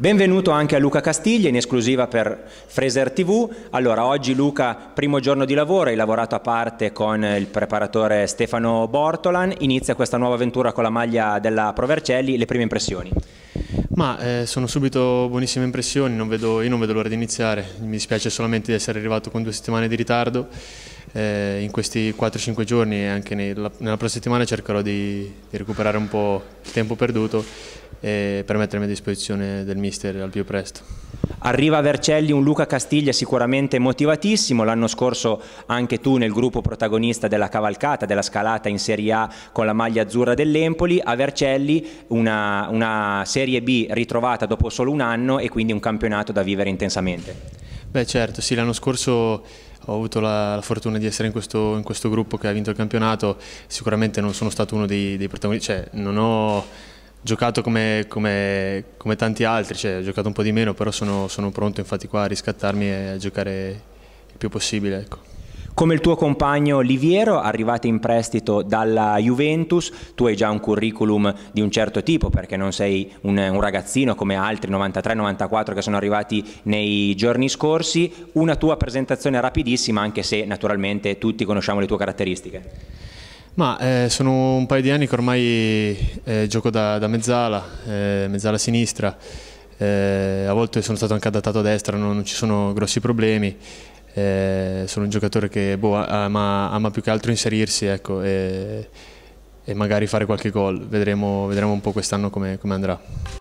Benvenuto anche a Luca Castiglia in esclusiva per Fraser TV. Allora, oggi Luca, primo giorno di lavoro, hai lavorato a parte con il preparatore Stefano Bortolan, inizia questa nuova avventura con la maglia della Provercelli, le prime impressioni? Ma eh, sono subito buonissime impressioni, non vedo, io non vedo l'ora di iniziare, mi dispiace solamente di essere arrivato con due settimane di ritardo, eh, in questi 4-5 giorni e anche nella, nella prossima settimana cercherò di, di recuperare un po' il tempo perduto e per mettermi a disposizione del mister al più presto. Arriva a Vercelli un Luca Castiglia sicuramente motivatissimo, l'anno scorso anche tu nel gruppo protagonista della cavalcata, della scalata in Serie A con la maglia azzurra dell'Empoli, a Vercelli una, una Serie B ritrovata dopo solo un anno e quindi un campionato da vivere intensamente. Beh certo, sì, l'anno scorso ho avuto la, la, fortuna di essere in questo, in questo, gruppo che ha vinto il campionato, sicuramente non sono stato uno dei, dei protagonisti, cioè non ho giocato come, come, come, tanti altri, cioè, ho giocato un po' di meno, però sono, sono, pronto infatti qua a riscattarmi e a giocare il più possibile. Ecco. Come il tuo compagno Liviero, arrivate in prestito dalla Juventus, tu hai già un curriculum di un certo tipo perché non sei un, un ragazzino come altri 93-94 che sono arrivati nei giorni scorsi, una tua presentazione rapidissima anche se naturalmente tutti conosciamo le tue caratteristiche. Ma eh, sono un paio di anni che ormai eh, gioco da, da mezzala, eh, mezzala sinistra, eh, a volte sono stato anche adattato a destra, non, non ci sono grossi problemi, eh, sono un giocatore che boh, ama, ama, più che altro inserirsi ecco, e, e, magari fare qualche gol, vedremo, vedremo un po' quest'anno come, come andrà.